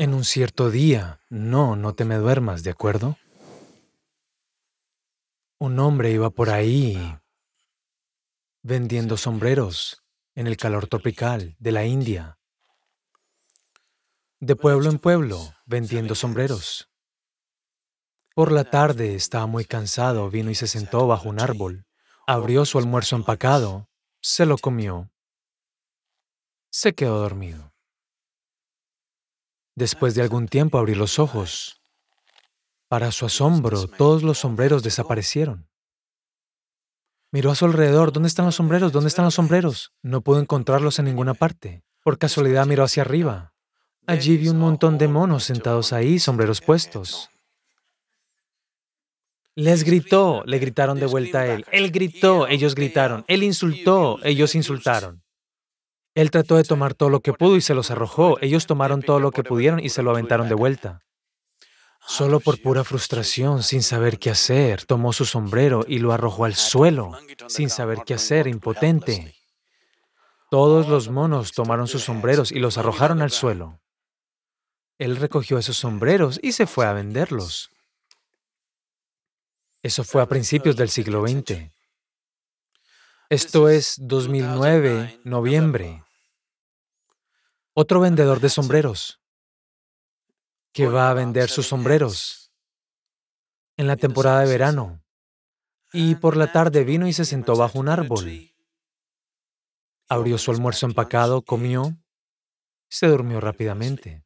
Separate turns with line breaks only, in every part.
en un cierto día, no, no te me duermas, ¿de acuerdo? Un hombre iba por ahí vendiendo sombreros en el calor tropical de la India, de pueblo en pueblo, vendiendo sombreros. Por la tarde estaba muy cansado, vino y se sentó bajo un árbol, abrió su almuerzo empacado, se lo comió, se quedó dormido. Después de algún tiempo abrí los ojos. Para su asombro, todos los sombreros desaparecieron. Miró a su alrededor, ¿dónde están los sombreros? ¿Dónde están los sombreros? No pudo encontrarlos en ninguna parte. Por casualidad miró hacia arriba. Allí vi un montón de monos sentados ahí, sombreros puestos. Les gritó, le gritaron de vuelta a él. Él gritó, ellos gritaron. Él insultó, ellos insultaron. Él trató de tomar todo lo que pudo y se los arrojó. Ellos tomaron todo lo que pudieron y se lo aventaron de vuelta. Solo por pura frustración, sin saber qué hacer, tomó su sombrero y lo arrojó al suelo, sin saber qué hacer, impotente. Todos los monos tomaron sus sombreros y los arrojaron al suelo. Él recogió esos sombreros y se fue a venderlos. Eso fue a principios del siglo XX. Esto es 2009, noviembre otro ah, vendedor de sombreros que va a vender sus sombreros en la temporada de verano. Y por la tarde vino y se sentó bajo un árbol. Abrió su almuerzo empacado, comió, se durmió rápidamente.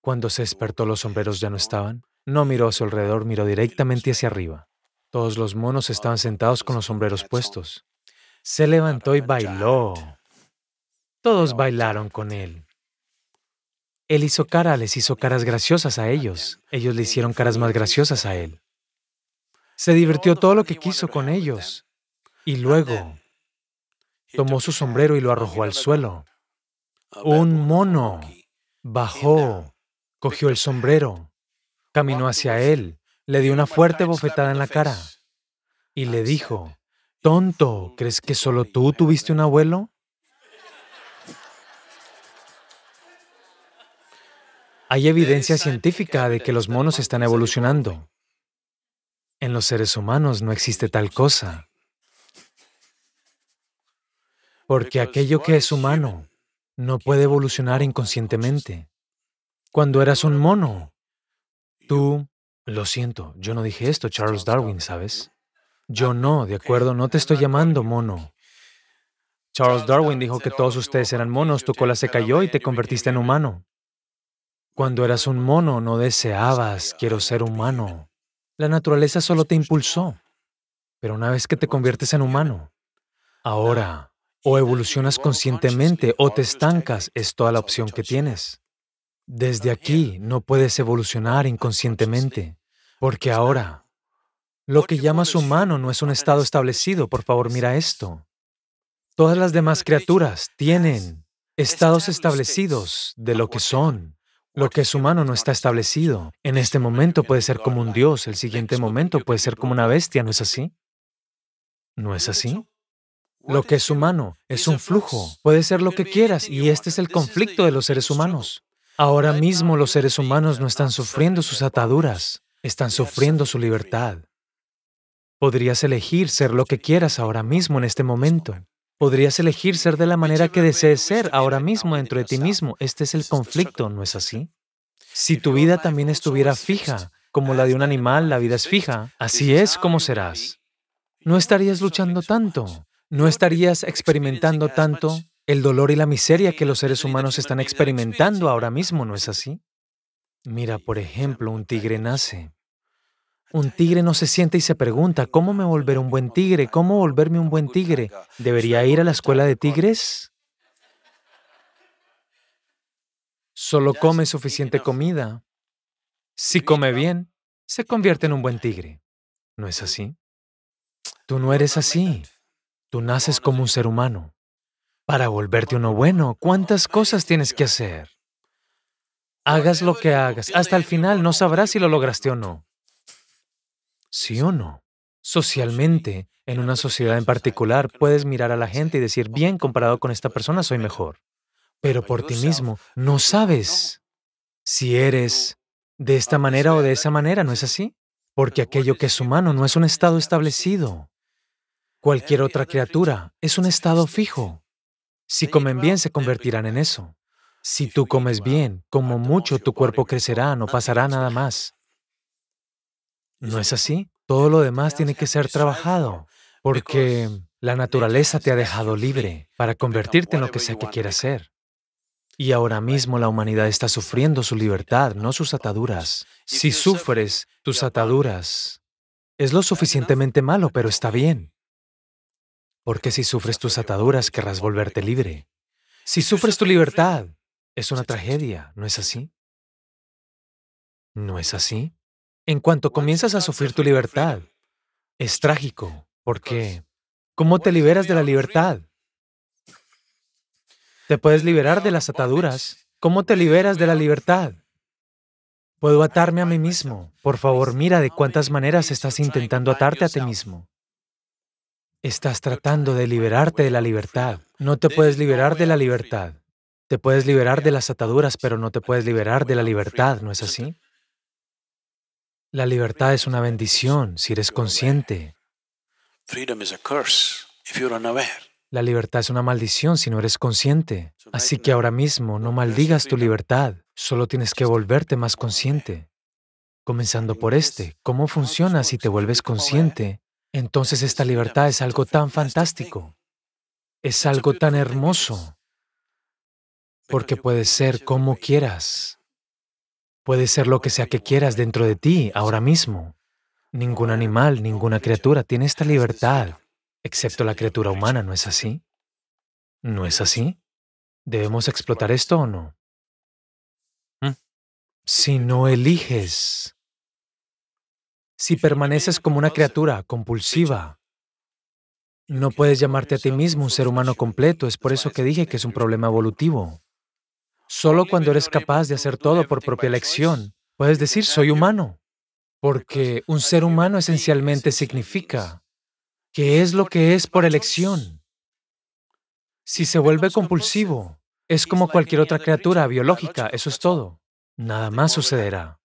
Cuando se despertó los sombreros ya no estaban. No miró a su alrededor, miró directamente hacia arriba. Todos los monos estaban sentados con los sombreros puestos. Se levantó y bailó. Todos bailaron con él. Él hizo cara, les hizo caras graciosas a ellos. Ellos le hicieron caras más graciosas a él. Se divirtió todo lo que quiso con ellos. Y luego tomó su sombrero y lo arrojó al suelo. Un mono bajó, cogió el sombrero, caminó hacia él, le dio una fuerte bofetada en la cara y le dijo, Tonto, ¿crees que solo tú tuviste un abuelo? Hay evidencia científica de que los monos están evolucionando. En los seres humanos no existe tal cosa. Porque aquello que es humano no puede evolucionar inconscientemente. Cuando eras un mono, tú... Lo siento, yo no dije esto, Charles Darwin, ¿sabes? Yo ah, no, de acuerdo, no te estoy llamando mono. Charles Darwin dijo que todos ustedes eran monos, tu cola se cayó y te convertiste en humano. Cuando eras un mono no deseabas, quiero ser humano. La naturaleza solo te impulsó. Pero una vez que te conviertes en humano, ahora o evolucionas conscientemente o te estancas, es toda la opción que tienes. Desde aquí no puedes evolucionar inconscientemente, porque ahora lo que llamas humano no es un estado establecido. Por favor, mira esto. Todas las demás criaturas tienen estados establecidos de lo que son, lo que es humano no está establecido. En este momento puede ser como un dios, el siguiente momento puede ser como una bestia, ¿no es así? ¿No es así? Lo que es humano es un flujo, puede ser lo que quieras y este es el conflicto de los seres humanos. Ahora mismo los seres humanos no están sufriendo sus ataduras, están sufriendo su libertad. Podrías elegir ser lo que quieras ahora mismo en este momento. Podrías elegir ser de la manera que desees ser ahora mismo dentro de ti mismo. Este es el conflicto, ¿no es así? Si tu vida también estuviera fija, como la de un animal, la vida es fija, así es como serás. No estarías luchando tanto, no estarías experimentando tanto el dolor y la miseria que los seres humanos están experimentando ahora mismo, ¿no es así? Mira, por ejemplo, un tigre nace, un tigre no se siente y se pregunta, ¿cómo me volveré un buen tigre? ¿Cómo volverme un buen tigre? ¿Debería ir a la escuela de tigres? Solo come suficiente comida. Si come bien, se convierte en un buen tigre. ¿No es así? Tú no eres así. Tú naces como un ser humano. Para volverte uno bueno, ¿cuántas cosas tienes que hacer? Hagas lo que hagas, hasta el final no sabrás si lo lograste o no. ¿Sí o no? Socialmente, en una sociedad en particular, puedes mirar a la gente y decir, bien, comparado con esta persona, soy mejor. Pero por ti mismo, no sabes si eres de esta manera o de esa manera, ¿no es así? Porque aquello que es humano no es un estado establecido. Cualquier otra criatura es un estado fijo. Si comen bien, se convertirán en eso. Si tú comes bien, como mucho, tu cuerpo crecerá, no pasará nada más. No es así. Todo lo demás tiene que ser trabajado, porque la naturaleza te ha dejado libre para convertirte en lo que sea que quieras ser. Y ahora mismo la humanidad está sufriendo su libertad, no sus ataduras. Si sufres tus ataduras, es lo suficientemente malo, pero está bien. Porque si sufres tus pues, ataduras, querrás volverte libre. Si sufres tu libertad, pues, es pues una tragedia, ¿no es así? ¿No es así? En cuanto comienzas a sufrir tu libertad, es trágico, porque ¿cómo te liberas de la libertad? Te puedes liberar de las ataduras. ¿Cómo te liberas de la libertad? Puedo atarme a mí mismo. Por favor, mira de cuántas maneras estás intentando atarte a ti mismo. Estás tratando de liberarte de la libertad. No te puedes liberar de la libertad. Te puedes liberar de las ataduras, pero no te puedes liberar de la libertad, ¿no es así? La libertad es una bendición si eres consciente. La libertad es una maldición si no eres consciente. Así que ahora mismo no maldigas tu libertad, solo tienes que volverte más consciente. Comenzando por este, ¿cómo funciona si te vuelves consciente? Entonces esta libertad es algo tan fantástico, es algo tan hermoso, porque puedes ser como quieras. Puede ser lo que sea que quieras dentro de ti ahora mismo. Ningún animal, ninguna criatura tiene esta libertad, excepto la criatura humana, ¿no es así? ¿No es así? ¿Debemos explotar esto o no? Mm. Si no eliges, si permaneces como una criatura compulsiva, no puedes llamarte a ti mismo un ser humano completo, es por eso que dije que es un problema evolutivo. Solo cuando eres capaz de hacer todo por propia elección, puedes decir soy humano, porque un ser humano esencialmente significa que es lo que es por elección. Si se vuelve compulsivo, es como cualquier otra criatura biológica, eso es todo. Nada más sucederá.